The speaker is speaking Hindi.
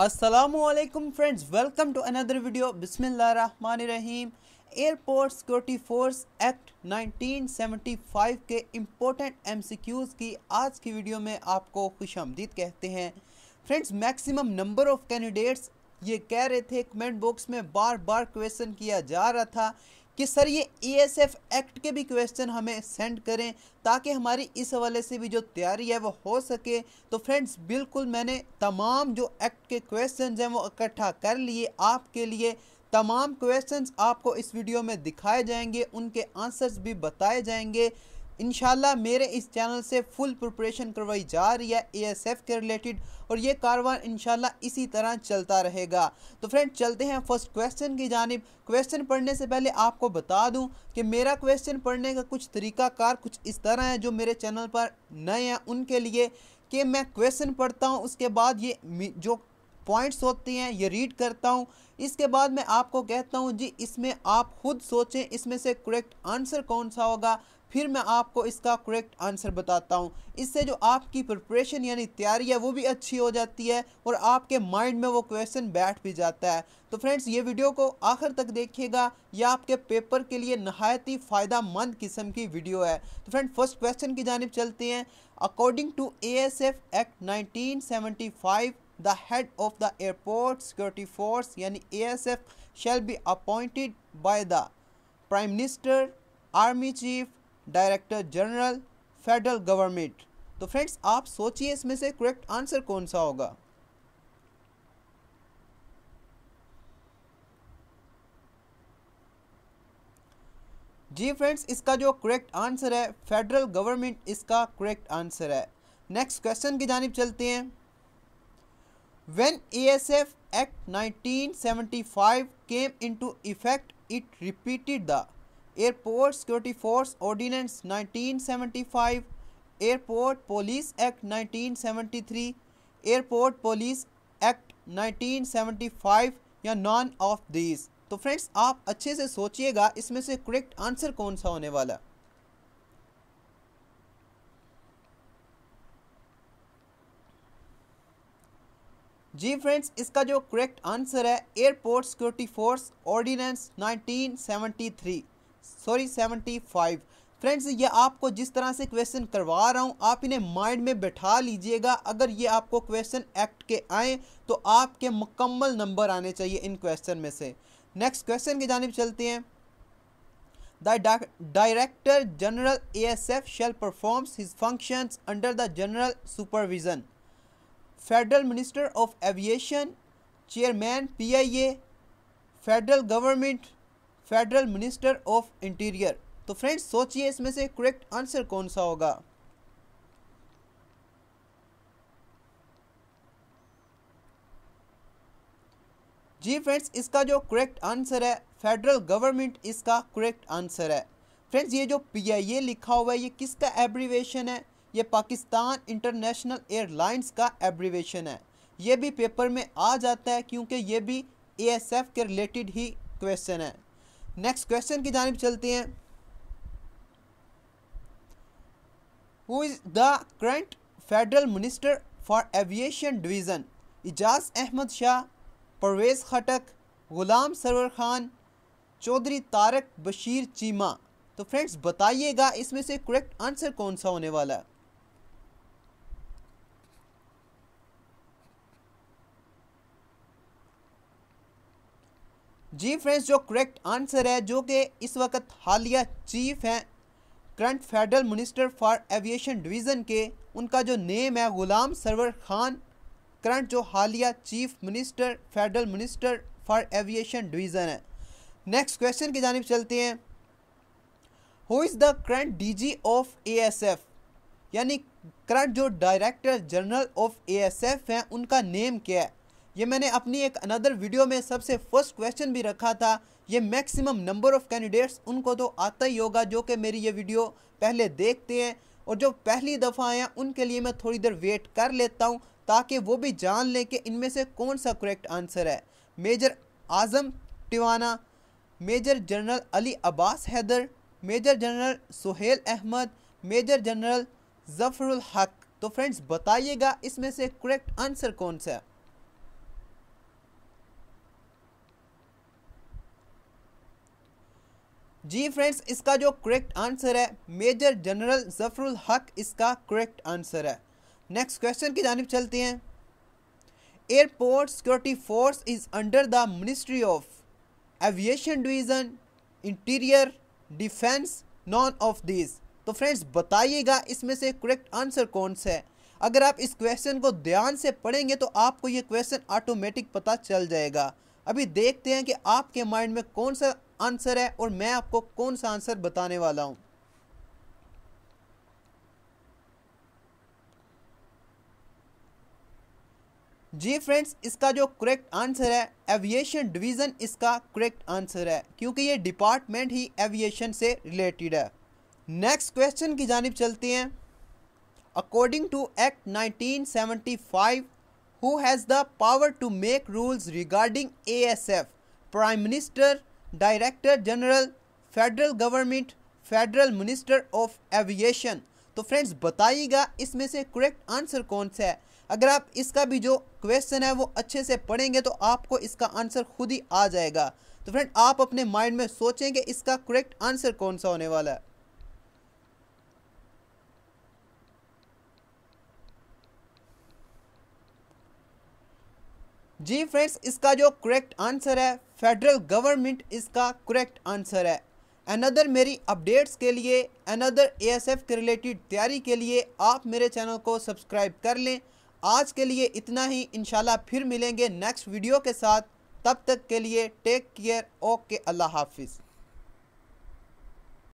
Aslam friends welcome to another video बिसमीम एयरपोर्ट सिक्योरिटी फोर्स एक्ट 1975 के इम्पोर्टेंट एमसीक्यूज़ की आज की वीडियो में आपको खुश आमदीद कहते हैं friends maximum number of candidates ये कह रहे थे कमेंट बॉक्स में बार बार क्वेश्चन किया जा रहा था कि सर ये ईएसएफ e एक्ट के भी क्वेश्चन हमें सेंड करें ताकि हमारी इस हवाले से भी जो तैयारी है वो हो सके तो फ्रेंड्स बिल्कुल मैंने तमाम जो एक्ट के क्वेश्चन हैं वो इकट्ठा कर लिए आपके लिए तमाम क्वेश्चंस आपको इस वीडियो में दिखाए जाएंगे उनके आंसर्स भी बताए जाएंगे इनशाला मेरे इस चैनल से फुल प्रिपरेशन करवाई जा रही है एएसएफ के रिलेटेड और ये कारवान इनशाला इसी तरह चलता रहेगा तो फ्रेंड चलते हैं फर्स्ट क्वेश्चन की जानब क्वेश्चन पढ़ने से पहले आपको बता दूं कि मेरा क्वेश्चन पढ़ने का कुछ तरीकाकार कुछ इस तरह है जो मेरे चैनल पर नए हैं उनके लिए कि मैं क्वेश्चन पढ़ता हूँ उसके बाद ये जो पॉइंट्स होती हैं ये रीड करता हूँ इसके बाद मैं आपको कहता हूँ जी इसमें आप खुद सोचें इसमें से करेक्ट आंसर कौन सा होगा फिर मैं आपको इसका करेक्ट आंसर बताता हूँ इससे जो आपकी प्रिपरेशन यानी तैयारी है वो भी अच्छी हो जाती है और आपके माइंड में वो क्वेश्चन बैठ भी जाता है तो फ्रेंड्स ये वीडियो को आखिर तक देखिएगा यह आपके पेपर के लिए नहायत ही फ़ायदा किस्म की वीडियो है तो फ्रेंड फर्स्ट क्वेश्चन की जानब चलते हैं according to A S F act nineteen seventy five the head of the airport security force यानी A S F shall be appointed by the prime minister army chief director general federal government तो फ्रेंड्स आप सोचिए इसमें से करेक्ट आंसर कौन सा होगा जी फ्रेंड्स इसका जो करेक्ट आंसर है फेडरल गवर्नमेंट इसका करेक्ट आंसर है नेक्स्ट क्वेश्चन की जानब चलते हैं When ASF Act 1975 came into effect, it repeated the Airport Security Force Ordinance 1975, Airport Police Act 1973, Airport Police act 1975 या none of these तो फ्रेंड्स आप अच्छे से सोचिएगा इसमें से करेक्ट आंसर कौन सा होने वाला जी फ्रेंड्स इसका जो करेक्ट आंसर है airport security force ordinance 1973 sorry 75 friends ये आपको जिस तरह से क्वेश्चन करवा रहा हूँ आप इन्हें माइंड में बैठा लीजिएगा अगर ये आपको क्वेश्चन एक्ट के आए तो आपके मुकम्मल नंबर आने चाहिए इन क्वेश्चन में से नेक्स्ट क्वेश्चन की जानब चलते हैं general A S F shall performs his functions under the general supervision federal minister of aviation chairman PIA federal government federal minister of interior तो फ्रेंड्स सोचिए इसमें से करेक्ट आंसर कौन सा होगा जी फ्रेंड्स इसका जो करेक्ट आंसर है फेडरल गवर्नमेंट इसका करेक्ट आंसर है फ्रेंड्स ये जो पीआईए लिखा हुआ है ये किसका एब्रीवेशन है ये पाकिस्तान इंटरनेशनल एयरलाइंस का एब्रीवेशन है ये भी पेपर में आ जाता है क्योंकि ये भी ए के रिलेटेड ही क्वेश्चन है नेक्स्ट क्वेश्चन की जानब चलते हैं who is the current federal minister for aviation division Ijaz Ahmad Shah Pervez Khattak Ghulam Sarwar Khan Chaudhry Tariq Bashir Cheema तो फ्रेंड्स बताइएगा इसमें से करेक्ट आंसर कौन सा होने वाला है जी फ्रेंड्स जो करेक्ट आंसर है जो कि इस वक्त हालिया चीफ हैं current federal minister for aviation division के उनका जो नेम है ग़ुलाम सरवर खान करंट जो हालिया chief minister federal minister for aviation division है नेक्स्ट क्वेश्चन की जानब चलते हैं who is the current G of F यानी करंट जो डायरेक्टर जनरल ऑफ एफ हैं उनका नेम क्या है ये मैंने अपनी एक अनदर वीडियो में सबसे फर्स्ट क्वेश्चन भी रखा था ये मैक्सिमम नंबर ऑफ़ कैंडिडेट्स उनको तो आता ही होगा जो कि मेरी ये वीडियो पहले देखते हैं और जो पहली दफ़ा आए हैं उनके लिए मैं थोड़ी देर वेट कर लेता हूँ ताकि वो भी जान लें कि इनमें से कौन सा करेक्ट आंसर है major Azam Tiwana major general Ali Abbas Haider major general Suhail Ahmed major general Zafarul Haq तो फ्रेंड्स बताइएगा इसमें से करेक्ट आंसर कौन सा है जी फ्रेंड्स इसका जो करेक्ट आंसर है मेजर जनरल जफरुल हक इसका करेक्ट आंसर है नेक्स्ट क्वेश्चन की जानब चलते हैं airport security force is under the ministry of aviation division interior defence none of this तो फ्रेंड्स बताइएगा इसमें से करेक्ट आंसर कौन सा है अगर आप इस क्वेश्चन को ध्यान से पढ़ेंगे तो आपको ये क्वेश्चन ऑटोमेटिक पता चल जाएगा अभी देखते हैं कि आपके माइंड में कौन सा आंसर है और मैं आपको कौन सा आंसर बताने वाला हूं जी फ्रेंड्स इसका जो करेक्ट आंसर है एविएशन डिवीज़न इसका करेक्ट आंसर है क्योंकि ये डिपार्टमेंट ही एविएशन से रिलेटेड है नेक्स्ट क्वेश्चन की जानब चलते हैं according to act 1975 who has the power to make rules regarding ASF prime minister director general federal government federal minister of aviation तो फ्रेंड्स बताइएगा इसमें से करेक्ट आंसर कौन सा है अगर आप इसका भी जो क्वेश्चन है वो अच्छे से पढ़ेंगे तो आपको इसका आंसर खुद ही आ जाएगा तो फ्रेंड आप अपने माइंड में सोचें कि इसका करेक्ट आंसर कौन सा होने वाला है जी फ्रेंड्स इसका जो करेक्ट आंसर है फेडरल गवर्नमेंट इसका करेक्ट आंसर है अनदर मेरी अपडेट्स के लिए अनदर एएसएफ के रिलेटेड तैयारी के लिए आप मेरे चैनल को सब्सक्राइब कर लें आज के लिए इतना ही इन फिर मिलेंगे नेक्स्ट वीडियो के साथ तब तक के लिए टेक केयर ओके अल्लाह हाफिज़